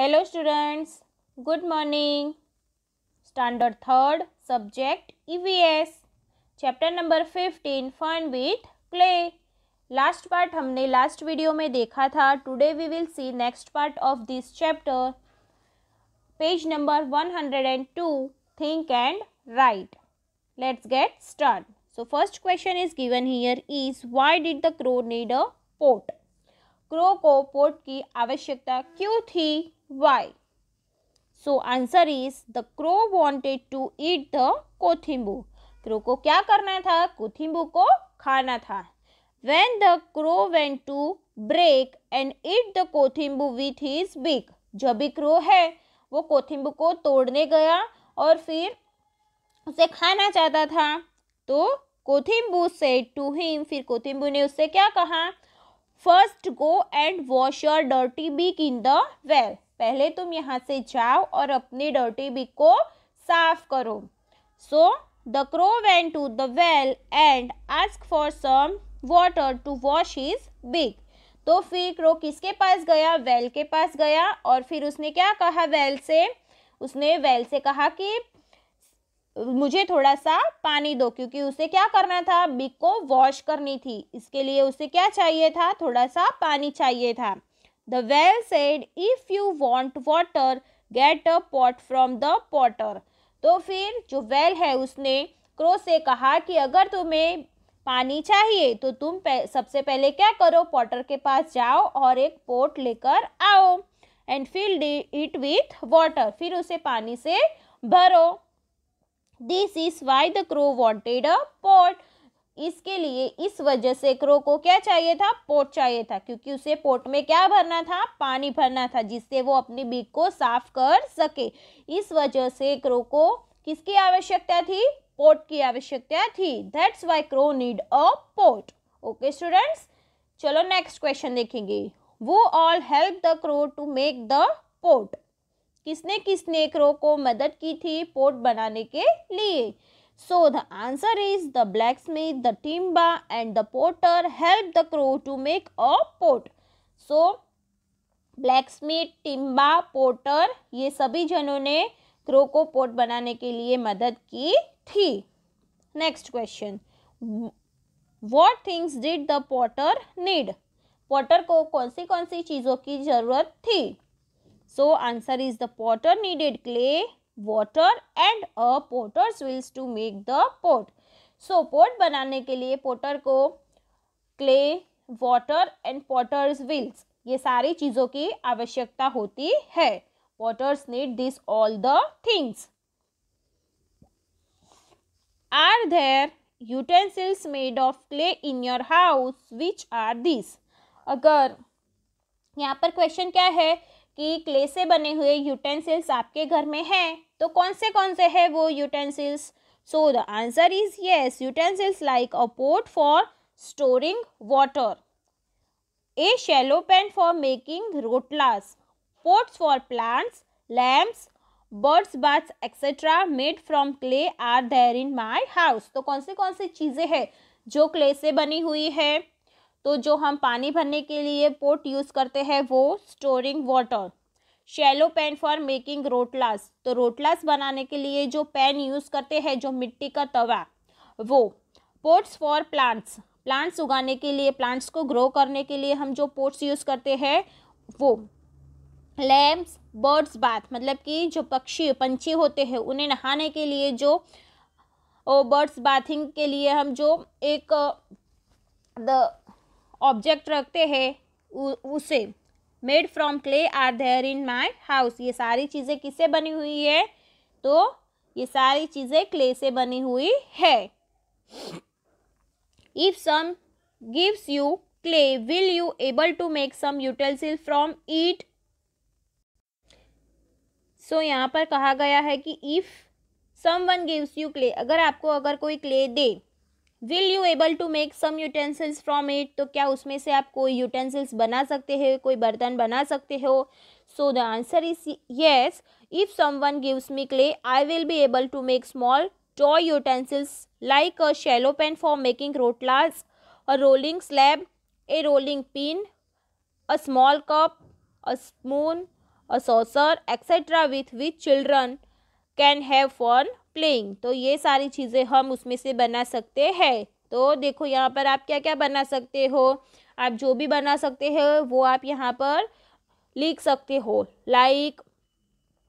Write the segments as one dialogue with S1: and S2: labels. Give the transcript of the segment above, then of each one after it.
S1: Hello students good morning standard third subject EVS chapter number fifteen fun with clay last part हमने last video में देखा था today we will see next part of this chapter page number one hundred and two think and write let's get start so first question is given here is why did the crow need a pot crow को pot की आवश्यकता क्यों थी Why? So answer is the crow wanted to eat the कोथिम्बू crow को क्या करना था कोथिम्बू को खाना था when the crow went to break and eat the कोथिम्बू with his beak जो भी क्रो है वो कोथिम्बू को तोड़ने गया और फिर उसे खाना चाहता था तो कोथिम्बू से टू हिम फिर कोथिम्बू ने उससे क्या कहा first go and wash your dirty beak in the well पहले तुम यहाँ से जाओ और अपनी डर्टी बिक को साफ करो so the crow went to the well and ask for some water to wash his beak तो फिर क्रो किसके पास गया वेल के पास गया और फिर उसने क्या कहा वेल से उसने वेल से कहा कि मुझे थोड़ा सा पानी दो क्योंकि उसे क्या करना था बिग को वॉश करनी थी इसके लिए उसे क्या चाहिए था थोड़ा सा पानी चाहिए था The well said, if you want water, get a pot from the potter. तो फिर जो वेल है उसने क्रो से कहा कि अगर तुम्हें पानी चाहिए तो तुम पह, सबसे पहले क्या करो पॉटर के पास जाओ और एक पोट लेकर आओ and fill it with water फिर उसे पानी से भरो this is why the crow wanted a pot इसके लिए इस वजह से क्रो को क्या चाहिए था पोट चाहिए था क्योंकि उसे पोट में क्या भरना था पानी भरना था जिससे वो अपनी बीक को साफ कर सके इस वजह से क्रो को किसकी आवश्यकता थी पोट की आवश्यकता थी that's why crow need a pot okay students चलो नेक्स्ट क्वेश्चन देखेंगे who all help the crow to make the pot किसने किसने क्रो को मदद की थी पोट बनाने के लिए so the answer is the blacksmith the timber and the the help the crow to make a a so blacksmith timber potter ये सभी जनों ने क्रो को पोट बनाने के लिए मदद की थी next question what things did the potter need potter को कौन सी कौन सी चीज़ों की ज़रूरत थी so answer is the potter needed clay water and a potter's wheels to make the pot so pot बनाने के लिए पोटर को clay water and potter's wheels ये सारी चीज़ों की आवश्यकता होती है waters need this all the things are there utensils made of clay in your house which are this अगर यहाँ पर क्वेश्चन क्या है कि क्ले से बने हुए यूटेंसिल्स आपके घर में हैं तो कौन से कौन से हैं वो utensils so the answer is yes utensils like a pot for storing water a shallow pan for making rotlas pots for plants lamps birds birds etcetera made from clay are there in my house तो कौन से कौन से चीज़ें हैं जो clay से बनी हुई है तो जो हम पानी भरने के लिए पोट यूज़ करते हैं वो storing water shallow pan for making rotlas तो रोटलास बनाने के लिए जो पैन यूज़ करते हैं जो मिट्टी का तवा वो पोट्स फॉर प्लांट्स प्लांट्स उगाने के लिए प्लांट्स को ग्रो करने के लिए हम जो पोट्स यूज़ करते हैं वो लैम्स बर्ड्स बाथ मतलब कि जो पक्षी पंछी होते हैं उन्हें नहाने के लिए जो बर्ड्स बाथिंग के लिए हम जो एक द uh, ऑब्जेक्ट रखते हैं उसे made from clay are there in my house ये सारी चीज़ें किससे बनी हुई है तो ये सारी चीज़ें क्ले से बनी हुई है if some gives you clay will you able to make some utensil from it so यहाँ पर कहा गया है कि if someone gives you clay अगर आपको अगर कोई क्ले दे will you able to make some utensils from it तो क्या उसमें से आप कोई यूटेंसिल्स बना सकते हो कोई बर्तन बना सकते हो so the answer is yes if someone gives me clay I will be able to make small toy utensils like a shallow pan for making rotlas a rolling slab a rolling pin a small cup a spoon a saucer etcetera with with children can have for playing तो ये सारी चीज़ें हम उसमें से बना सकते हैं तो देखो यहाँ पर आप क्या क्या बना सकते हो आप जो भी बना सकते हो वो आप यहाँ पर लिख सकते हो लाइक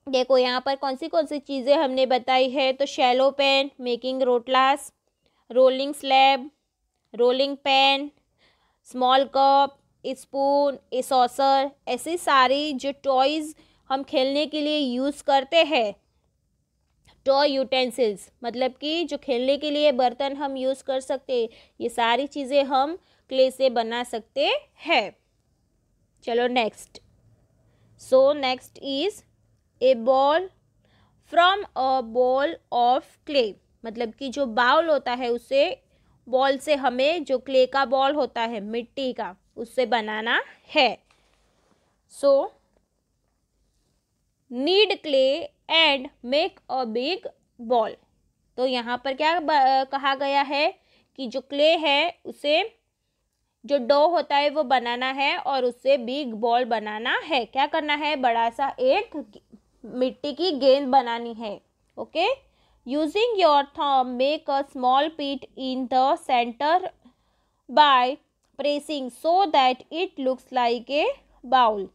S1: देखो यहाँ पर कौन सी कौन सी चीज़ें हमने बताई है तो shallow pan making rotlas rolling slab rolling pin small cup spoon saucer ऐसी सारी जो टॉयज़ हम खेलने के लिए यूज़ करते हैं टॉय यूटेंसिल्स मतलब कि जो खेलने के लिए बर्तन हम यूज़ कर सकते ये सारी चीज़ें हम क्ले से बना सकते हैं चलो next so next is a bowl from a ball of clay मतलब कि जो बाउल होता है उसे बॉल से हमें जो क्ले का बॉल होता है मिट्टी का उससे बनाना है so need clay and make a big ball तो यहाँ पर क्या कहा गया है कि जो क्ले है उसे जो डो होता है वो बनाना है और उससे बिग बॉल बनाना है क्या करना है बड़ा सा एक मिट्टी की गेंद बनानी है okay using your thumb make a small pit in the centre by pressing so that it looks like a bowl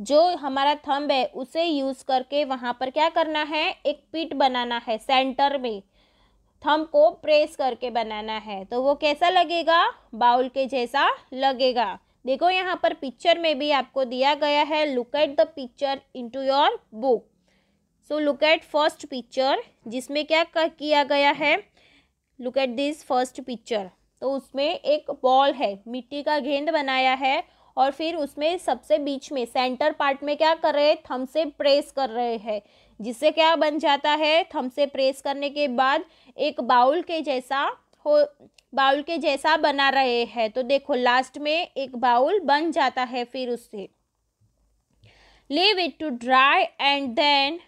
S1: जो हमारा थंब है उसे यूज़ करके वहाँ पर क्या करना है एक पिट बनाना है सेंटर में थंब को प्रेस करके बनाना है तो वो कैसा लगेगा बाउल के जैसा लगेगा देखो यहाँ पर पिक्चर में भी आपको दिया गया है look at the picture into your book so look at first picture जिसमें क्या किया गया है look at this first picture तो उसमें एक बॉल है मिट्टी का गेंद बनाया है और फिर उसमें सबसे बीच में सेंटर पार्ट में क्या कर रहे हैं थम से प्रेस कर रहे हैं जिससे क्या बन जाता है थम से प्रेस करने के बाद एक बाउल के जैसा हो बाउल के जैसा बना रहे हैं तो देखो लास्ट में एक बाउल बन जाता है फिर उससे leave it to dry and then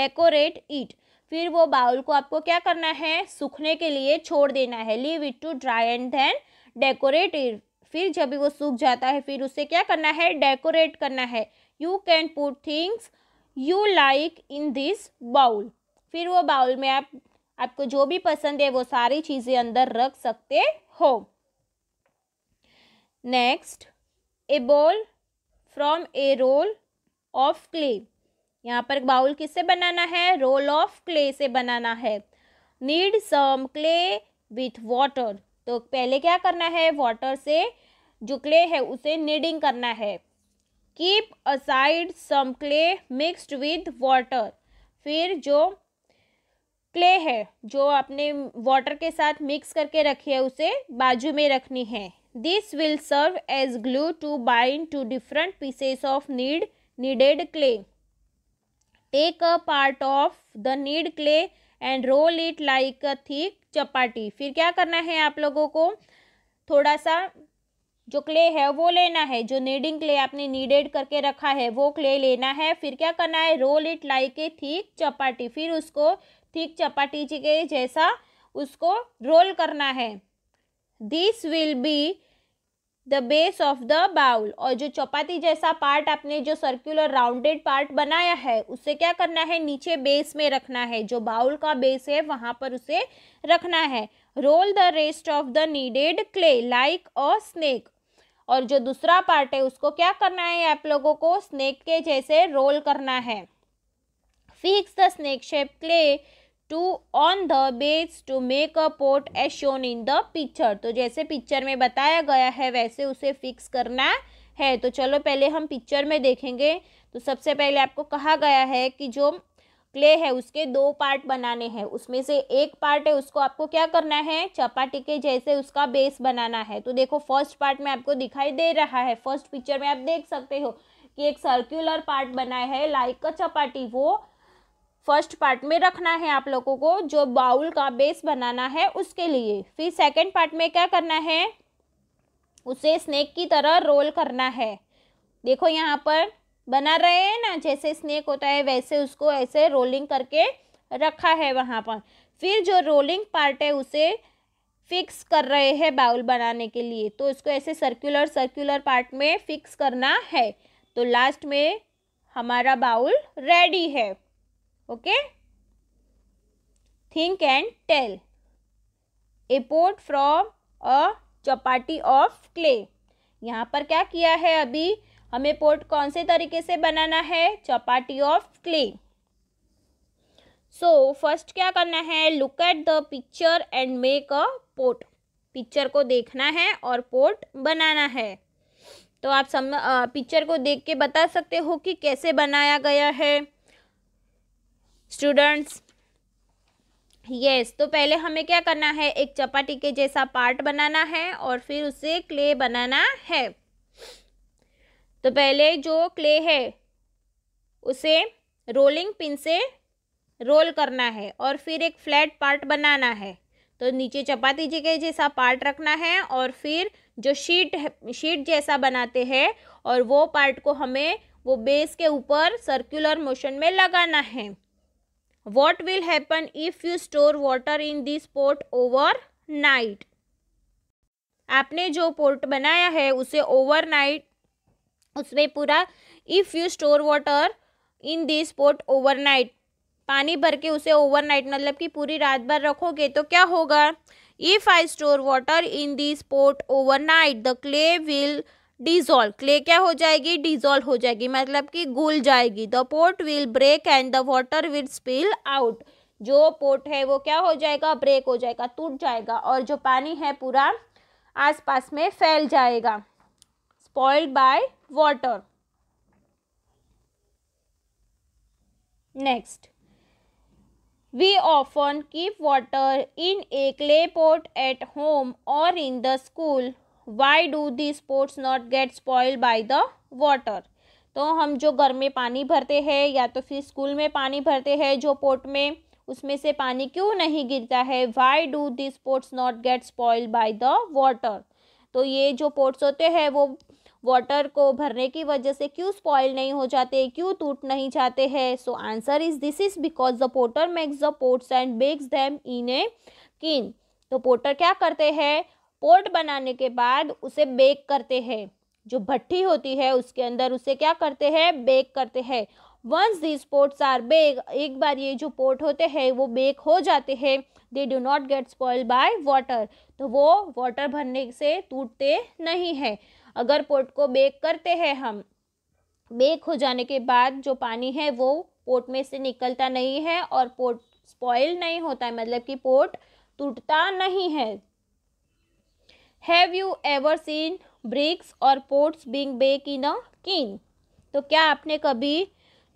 S1: decorate it फिर वो बाउल को आपको क्या करना है सूखने के लिए छोड़ देना है leave it to dry and then decorate it फिर जब वो सूख जाता है फिर उसे क्या करना है डेकोरेट करना है you can put things you like in this bowl फिर वो बाउल में आप आपको जो भी पसंद है वो सारी चीज़ें अंदर रख सकते हो next a bowl from a roll of clay यहाँ पर बाउल किससे बनाना है रोल ऑफ क्ले से बनाना है need some clay with water तो पहले क्या करना है वाटर से जो क्ले है उसे नीडिंग करना है keep aside some clay mixed with water फिर जो क्ले है जो आपने वाटर के साथ मिक्स करके रखी है उसे बाजू में रखनी है this will serve as glue to bind two different pieces of knead kneaded clay take a part of the knead clay and roll it like a thick chapati फिर क्या करना है आप लोगों को थोड़ा सा जो क्ले है वो लेना है जो नीडिंग क्ले आपने नीडेड करके रखा है वो क्ले लेना है फिर क्या करना है roll it like a thick chapati फिर उसको थीक चपाटी के जैसा उसको रोल करना है this will be the base of the bowl और जो चौपाती जैसा पार्ट आपने जो सर्कुलर राउंडेड पार्ट बनाया है उसे क्या करना है नीचे बेस में रखना है जो बाउल का बेस है वहाँ पर उसे रखना है roll the rest of the kneaded clay like a snake और जो दूसरा पार्ट है उसको क्या करना है आप लोगों को स्नेक के जैसे रोल करना है fix the snake shape clay to on the base to make a pot as shown in the picture तो जैसे पिक्चर में बताया गया है वैसे उसे फिक्स करना है तो चलो पहले हम पिक्चर में देखेंगे तो सबसे पहले आपको कहा गया है कि जो क्ले है उसके दो पार्ट बनाने हैं उसमें से एक पार्ट है उसको आपको क्या करना है चपाटी के जैसे उसका बेस बनाना है तो देखो फर्स्ट पार्ट में आपको दिखाई दे रहा है फर्स्ट पिक्चर में आप देख सकते हो कि एक सर्कुलर पार्ट बना है लाइक अ चपाटी वो फर्स्ट पार्ट में रखना है आप लोगों को जो बाउल का बेस बनाना है उसके लिए फिर सेकंड पार्ट में क्या करना है उसे स्नेक की तरह रोल करना है देखो यहाँ पर बना रहे हैं ना जैसे स्नेक होता है वैसे उसको ऐसे रोलिंग करके रखा है वहाँ पर फिर जो रोलिंग पार्ट है उसे फिक्स कर रहे हैं बाउल बनाने के लिए तो इसको ऐसे सर्कुलर सर्कुलर पार्ट में फिक्स करना है तो लास्ट में हमारा बाउल रेडी है okay think and tell a pot from a chapati of clay यहाँ पर क्या किया है अभी हमें पोर्ट कौन से तरीके से बनाना है chapati of clay so first क्या करना है look at the picture and make a pot picture को देखना है और पोर्ट बनाना है तो आप सम पिक्चर को देख के बता सकते हो कि कैसे बनाया गया है स्टूडेंट्स येस yes, तो पहले हमें क्या करना है एक चपाटी के जैसा पार्ट बनाना है और फिर उसे क्ले बनाना है तो पहले जो क्ले है उसे रोलिंग पिन से रोल करना है और फिर एक फ्लैट पार्ट बनाना है तो नीचे चपाती जी के जैसा पार्ट रखना है और फिर जो शीट शीट जैसा बनाते हैं और वो पार्ट को हमें वो बेस के ऊपर सर्कुलर मोशन में लगाना है what will happen if you store water in this pot overnight आपने जो पोर्ट बनाया है उसे ओवरनाइट उसमें पूरा if you store water in this pot overnight पानी भर के उसे ओवरनाइट मतलब कि पूरी रात भर रखोगे तो क्या होगा if I store water in this pot overnight the clay will dissolve clay क्या हो जाएगी डिजोल्व हो जाएगी मतलब कि घुल जाएगी the pot will break and the water will spill out जो पोर्ट है वो क्या हो जाएगा ब्रेक हो जाएगा टूट जाएगा और जो पानी है पूरा आसपास में फैल जाएगा spoiled by water next we often keep water in a clay pot at home और in the school why do the pots not get spoil by the water तो हम जो घर में पानी भरते हैं या तो फिर स्कूल में पानी भरते हैं जो पोर्ट में उसमें से पानी क्यों नहीं गिरता है why do the pots not get spoil by the water तो ये जो पोर्ट्स होते हैं वो वाटर को भरने की वजह से क्यों स्पॉइल नहीं हो जाते क्यों टूट नहीं जाते हैं so answer is this is because the potter makes the pots and bakes them in a kiln तो पोटर क्या करते हैं पोर्ट बनाने के बाद उसे बेक करते हैं जो भट्टी होती है उसके अंदर उसे क्या करते हैं बेक करते हैं once these pots are bake एक बार ये जो पोर्ट होते हैं वो बेक हो जाते हैं they do not get spoil by water तो वो वाटर भरने से टूटते नहीं है अगर पोर्ट को बेक करते हैं हम बेक हो जाने के बाद जो पानी है वो पोर्ट में से निकलता नहीं है और पोर्ट स्पॉइल नहीं होता है मतलब कि पोर्ट टूटता नहीं है have you ever seen bricks और pots being bake in a kiln तो क्या आपने कभी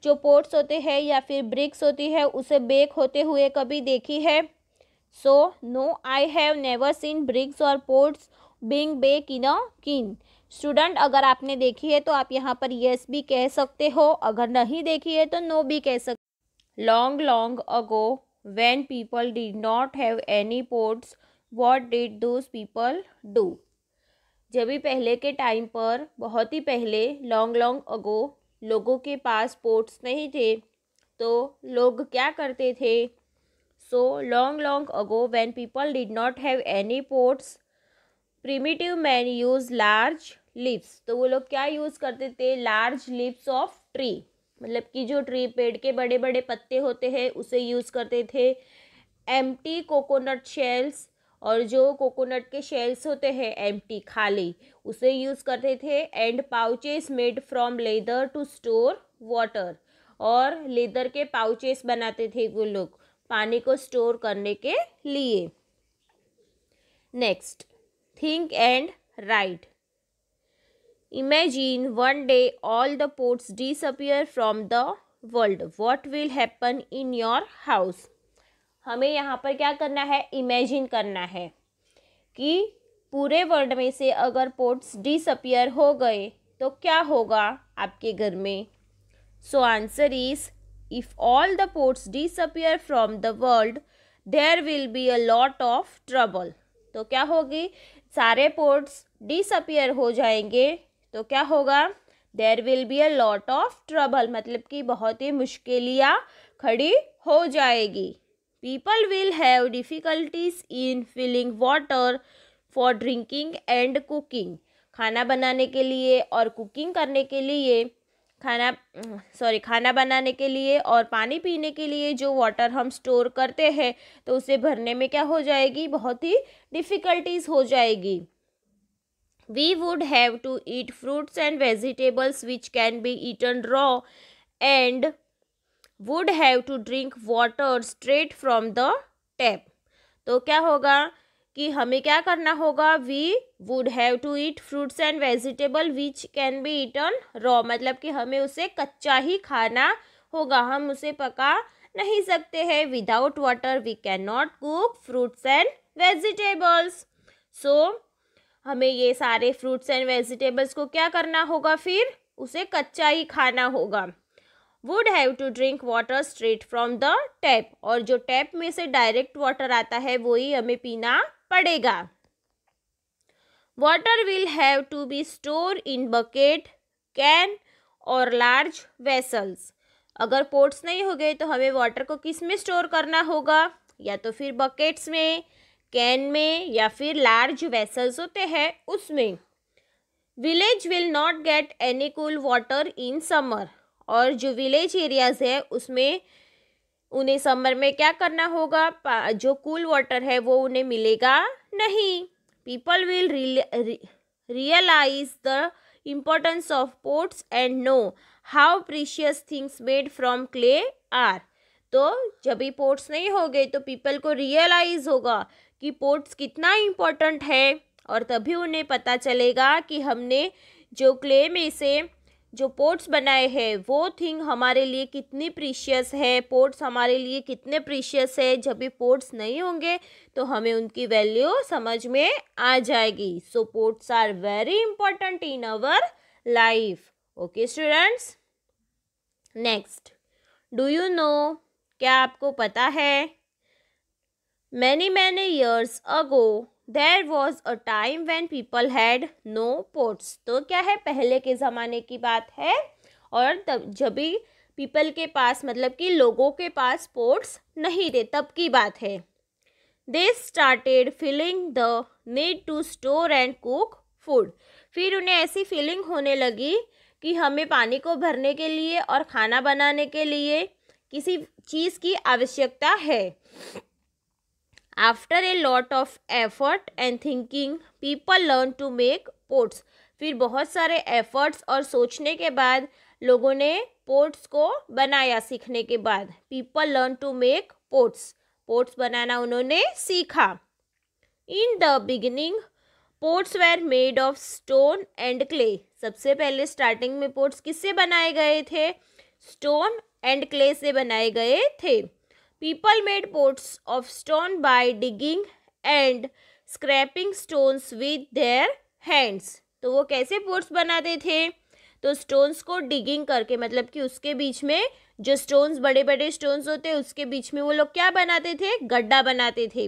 S1: जो पोर्ट्स होते हैं या फिर ब्रिक्स होती है उसे बेक होते हुए कभी देखी है so no I have never seen bricks और pots being bake in a kiln student अगर आपने देखी है तो आप यहाँ पर येस yes भी कह सकते हो अगर नहीं देखी है तो नो no भी कह सकते long long ago when people did not have any pots what did those people do जब भी पहले के टाइम पर बहुत ही पहले लॉन्ग लॉन्ग अगो लोगों के पास पोर्ट्स नहीं थे तो लोग क्या करते थे so long long ago when people did not have any pots primitive man use large leaves तो वो लोग क्या यूज़ करते थे लार्ज लिप्स ऑफ ट्री मतलब कि जो ट्री पेड़ के बड़े बड़े पत्ते होते हैं उसे यूज़ करते थे एम्प्टी कोकोनट शेल्स और जो कोकोनट के शेल्स होते हैं एम्प्टी खाली उसे यूज़ करते थे and pouches made from leather to store water और लेदर के पाउचेस बनाते थे वो लोग पानी को स्टोर करने के लिए next think and write imagine one day all the pots disappear from the world what will happen in your house हमें यहाँ पर क्या करना है इमेजिन करना है कि पूरे वर्ल्ड में से अगर पोर्ट्स डिसअपियर हो गए तो क्या होगा आपके घर में so answer is if all the pots disappear from the world there will be a lot of trouble तो क्या होगी सारे पोर्ट्स डिसअपियर हो जाएंगे तो क्या होगा there will be a lot of trouble मतलब कि बहुत ही मुश्किलियाँ खड़ी हो जाएगी people will have difficulties in filling water for drinking and cooking खाना बनाने के लिए और कुकिंग करने के लिए खाना सॉरी खाना बनाने के लिए और पानी पीने के लिए जो वाटर हम स्टोर करते हैं तो उसे भरने में क्या हो जाएगी बहुत ही डिफ़िकल्टीज हो जाएगी we would have to eat fruits and vegetables which can be eaten raw and would have to drink water straight from the tap तो क्या होगा कि हमें क्या करना होगा we would have to eat fruits and vegetable which can be eaten raw मतलब कि हमें उसे कच्चा ही खाना होगा हम उसे पका नहीं सकते हैं without water we can not cook fruits and vegetables so हमें ये सारे फ्रूट्स एंड वेजिटेबल्स को क्या करना होगा फिर उसे कच्चा ही खाना होगा would have to drink water straight from the tap और जो टैप में से डायरेक्ट वाटर आता है वो ही हमें पीना पड़ेगा water will have to be store in bucket can और लार्ज वेसल्स अगर पोर्ट्स नहीं हो गए तो हमें वाटर को किस में स्टोर करना होगा या तो फिर बकेट्स में कैन में या फिर लार्ज वेसल्स होते हैं उसमें village will not get any cool water in summer और जो विलेज एरियाज़ है उसमें उन्हें समर में क्या करना होगा जो कूल वाटर है वो उन्हें मिलेगा नहीं people will realize the importance of pots and know how precious things made from clay are तो जब भी पोर्ट्स नहीं होंगे तो पीपल को रियलाइज़ होगा कि पोर्ट्स कितना इम्पोर्टेंट है और तभी उन्हें पता चलेगा कि हमने जो क्ले में से जो पोर्ट्स बनाए हैं वो थिंग हमारे लिए कितनी प्रीशियस है पोर्ट्स हमारे लिए कितने प्रीशियस है जब भी पोर्ट्स नहीं होंगे तो हमें उनकी वैल्यू समझ में आ जाएगी so pots are very important in our life okay students next do you know क्या आपको पता है many many years ago there was a time when people had no pots तो क्या है पहले के ज़माने की बात है और तब जब भी पीपल के पास मतलब कि लोगों के पास पोर्ट्स नहीं थे तब की बात है they started feeling the need to store and cook food फिर उन्हें ऐसी फीलिंग होने लगी कि हमें पानी को भरने के लिए और खाना बनाने के लिए किसी चीज़ की आवश्यकता है after a lot of effort and thinking people learn to make pots फिर बहुत सारे एफर्ट्स और सोचने के बाद लोगों ने पोर्ट्स को बनाया सीखने के बाद people learn to make pots pots बनाना उन्होंने सीखा in the beginning pots were made of stone and clay सबसे पहले स्टार्टिंग में पोर्ट्स किससे बनाए गए थे स्टोन एंड क्ले से बनाए गए थे People made boats of stone by digging and scraping stones with their hands. तो वो कैसे बोट्स बनाते थे तो स्टोन्स को डिगिंग करके मतलब कि उसके बीच में जो स्टोन्स बड़े बड़े स्टोन्स होते हैं उसके बीच में वो लोग क्या बनाते थे गड्ढा बनाते थे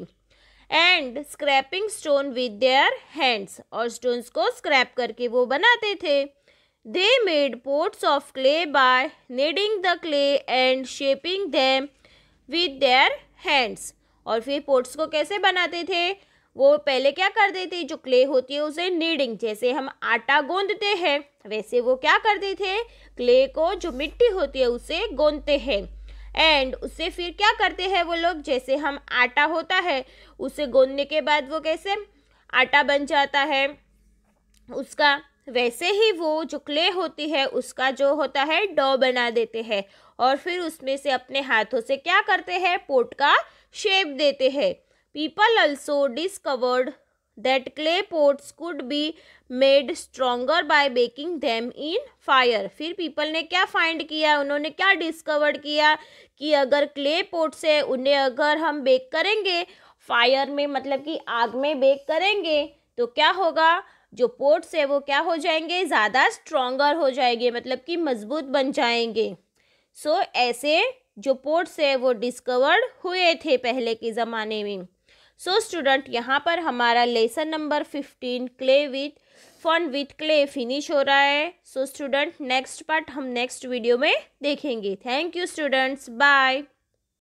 S1: and scraping stone with their hands और स्टोन्स को स्क्रैप करके वो बनाते थे they made pots of clay by kneading the clay and shaping them with their hands और फिर पोट्स को कैसे बनाते थे वो पहले क्या करते थे जो क्ले होती है उसे नीडिंग जैसे हम आटा गोंदते हैं वैसे वो क्या करते थे क्ले को जो मिट्टी होती है उसे गोंदते हैं एंड उसे फिर क्या करते हैं वो लोग जैसे हम आटा होता है उसे गोंदने के बाद वो कैसे आटा बन जाता है उसका वैसे ही वो जो क्ले होती है उसका जो होता है डो बना देते हैं और फिर उसमें से अपने हाथों से क्या करते हैं पोट का शेप देते हैं people also discovered that clay pots could be made stronger by baking them in fire फिर पीपल ने क्या फाइंड किया उन्होंने क्या डिस्कवर किया कि अगर क्ले पोट्स है उन्हें अगर हम बेक करेंगे फायर में मतलब कि आग में बेक करेंगे तो क्या होगा जो पोट्स है वो क्या हो जाएंगे ज़्यादा स्ट्रोंगर हो जाएंगे मतलब कि मजबूत बन जाएंगे सो ऐसे जो पोर्ट्स है वो डिस्कवर्ड हुए थे पहले के ज़माने में सो स्टूडेंट यहाँ पर हमारा lesson number fifteen clay with fun with clay finish हो रहा है सो स्टूडेंट नेक्स्ट पार्ट हम नेक्स्ट वीडियो में देखेंगे थैंक यू स्टूडेंट्स बाय